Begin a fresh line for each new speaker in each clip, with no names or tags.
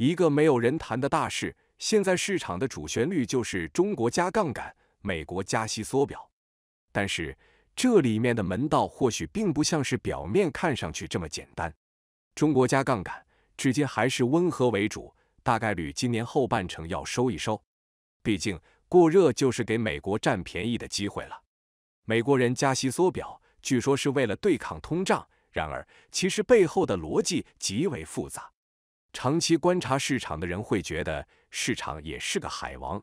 一个没有人谈的大事，现在市场的主旋律就是中国加杠杆，美国加息缩表。但是这里面的门道或许并不像是表面看上去这么简单。中国加杠杆至今还是温和为主，大概率今年后半程要收一收，毕竟过热就是给美国占便宜的机会了。美国人加息缩表，据说是为了对抗通胀，然而其实背后的逻辑极为复杂。长期观察市场的人会觉得，市场也是个海王。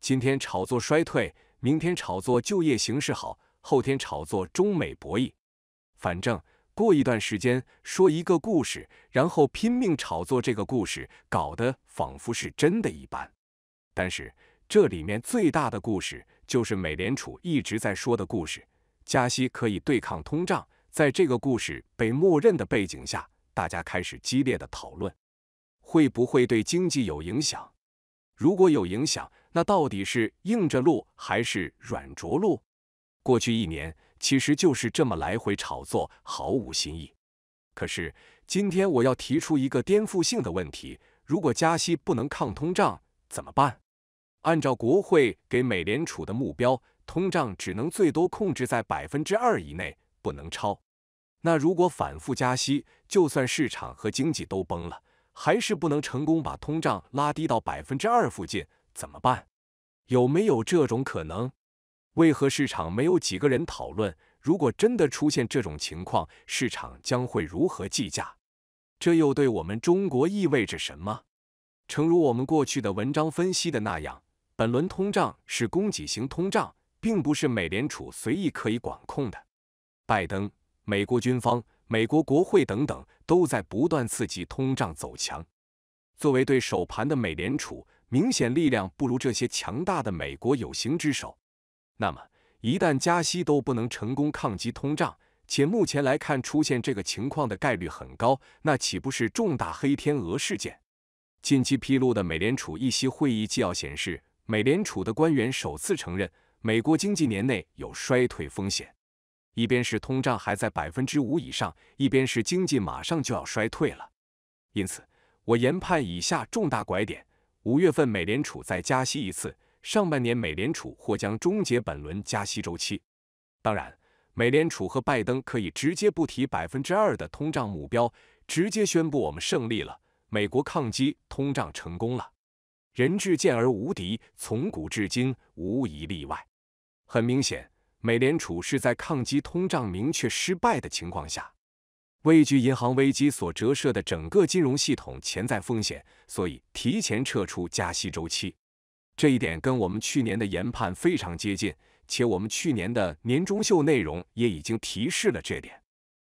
今天炒作衰退，明天炒作就业形势好，后天炒作中美博弈。反正过一段时间说一个故事，然后拼命炒作这个故事，搞得仿佛是真的一般。但是这里面最大的故事就是美联储一直在说的故事：加息可以对抗通胀。在这个故事被默认的背景下，大家开始激烈的讨论。会不会对经济有影响？如果有影响，那到底是硬着陆还是软着陆？过去一年其实就是这么来回炒作，毫无新意。可是今天我要提出一个颠覆性的问题：如果加息不能抗通胀，怎么办？按照国会给美联储的目标，通胀只能最多控制在百分之二以内，不能超。那如果反复加息，就算市场和经济都崩了。还是不能成功把通胀拉低到百分之二附近，怎么办？有没有这种可能？为何市场没有几个人讨论？如果真的出现这种情况，市场将会如何计价？这又对我们中国意味着什么？诚如我们过去的文章分析的那样，本轮通胀是供给型通胀，并不是美联储随意可以管控的。拜登，美国军方。美国国会等等都在不断刺激通胀走强。作为对手盘的美联储，明显力量不如这些强大的美国有形之手。那么，一旦加息都不能成功抗击通胀，且目前来看出现这个情况的概率很高，那岂不是重大黑天鹅事件？近期披露的美联储议息会议纪要显示，美联储的官员首次承认美国经济年内有衰退风险。一边是通胀还在百分之五以上，一边是经济马上就要衰退了。因此，我研判以下重大拐点：五月份美联储再加息一次，上半年美联储或将终结本轮加息周期。当然，美联储和拜登可以直接不提百分之二的通胀目标，直接宣布我们胜利了，美国抗击通胀成功了。人至贱而无敌，从古至今无一例外。很明显。美联储是在抗击通胀明确失败的情况下，畏惧银行危机所折射的整个金融系统潜在风险，所以提前撤出加息周期。这一点跟我们去年的研判非常接近，且我们去年的年终秀内容也已经提示了这点。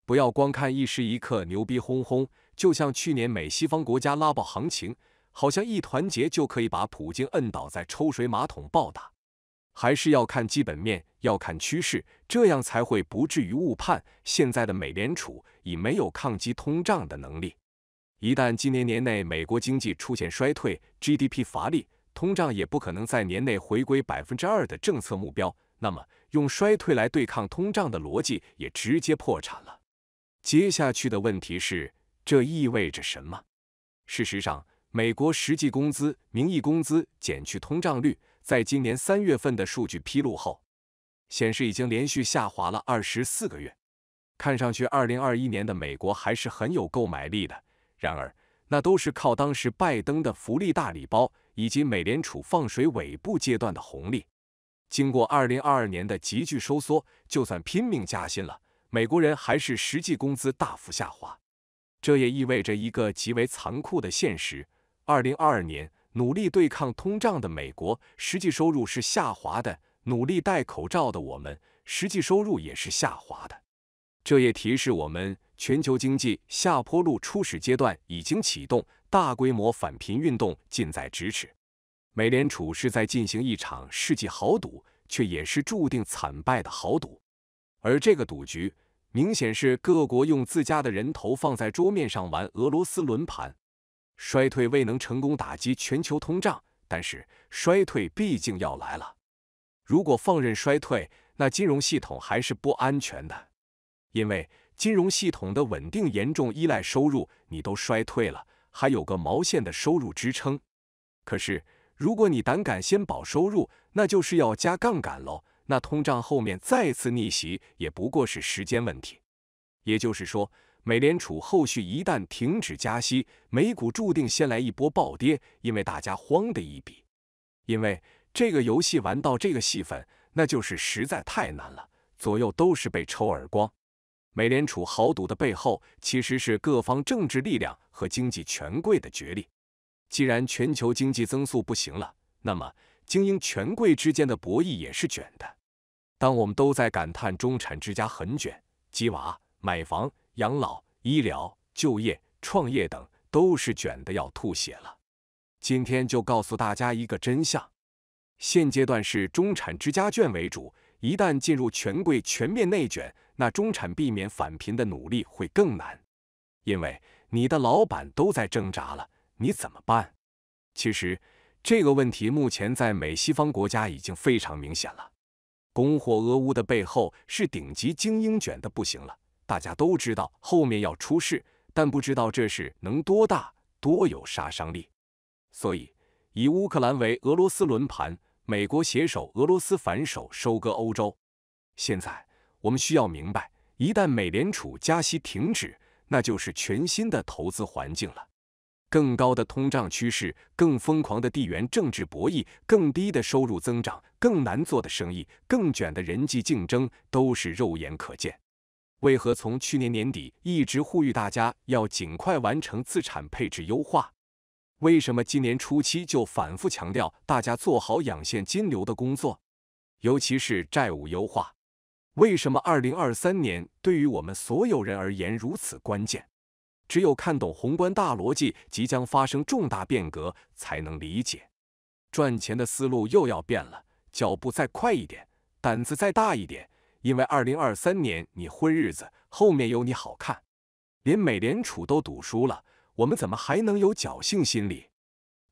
不要光看一时一刻牛逼哄哄，就像去年美西方国家拉爆行情，好像一团结就可以把普京摁倒在抽水马桶暴打。还是要看基本面，要看趋势，这样才会不至于误判。现在的美联储已没有抗击通胀的能力。一旦今年年内美国经济出现衰退，GDP 乏力，通胀也不可能在年内回归百分之二的政策目标，那么用衰退来对抗通胀的逻辑也直接破产了。接下去的问题是，这意味着什么？事实上，美国实际工资、名义工资减去通胀率。在今年三月份的数据披露后，显示已经连续下滑了二十四个月。看上去，二零二一年的美国还是很有购买力的。然而，那都是靠当时拜登的福利大礼包以及美联储放水尾部阶段的红利。经过二零二二年的急剧收缩，就算拼命加薪了，美国人还是实际工资大幅下滑。这也意味着一个极为残酷的现实：二零二二年。努力对抗通胀的美国，实际收入是下滑的；努力戴口罩的我们，实际收入也是下滑的。这也提示我们，全球经济下坡路初始阶段已经启动，大规模反贫运动近在咫尺。美联储是在进行一场世纪豪赌，却也是注定惨败的豪赌。而这个赌局，明显是各国用自家的人头放在桌面上玩俄罗斯轮盘。衰退未能成功打击全球通胀，但是衰退毕竟要来了。如果放任衰退，那金融系统还是不安全的，因为金融系统的稳定严重依赖收入，你都衰退了，还有个毛线的收入支撑？可是如果你胆敢先保收入，那就是要加杠杆喽，那通胀后面再次逆袭也不过是时间问题。也就是说。美联储后续一旦停止加息，美股注定先来一波暴跌，因为大家慌的一笔。因为这个游戏玩到这个戏份，那就是实在太难了，左右都是被抽耳光。美联储豪赌的背后，其实是各方政治力量和经济权贵的角力。既然全球经济增速不行了，那么精英权贵之间的博弈也是卷的。当我们都在感叹中产之家很卷，鸡娃、买房。养老、医疗、就业、创业等都是卷的要吐血了。今天就告诉大家一个真相：现阶段是中产之家卷为主，一旦进入权贵全面内卷，那中产避免返贫的努力会更难。因为你的老板都在挣扎了，你怎么办？其实这个问题目前在美西方国家已经非常明显了。供货俄乌的背后是顶级精英卷的不行了。大家都知道后面要出事，但不知道这事能多大多有杀伤力。所以，以乌克兰为俄罗斯轮盘，美国携手俄罗斯反手收割欧洲。现在，我们需要明白，一旦美联储加息停止，那就是全新的投资环境了。更高的通胀趋势，更疯狂的地缘政治博弈，更低的收入增长，更难做的生意，更卷的人际竞争，都是肉眼可见。为何从去年年底一直呼吁大家要尽快完成资产配置优化？为什么今年初期就反复强调大家做好养现金流的工作，尤其是债务优化？为什么2023年对于我们所有人而言如此关键？只有看懂宏观大逻辑，即将发生重大变革，才能理解赚钱的思路又要变了，脚步再快一点，胆子再大一点。因为二零二三年你混日子，后面有你好看。连美联储都赌输了，我们怎么还能有侥幸心理？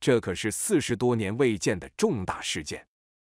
这可是四十多年未见的重大事件。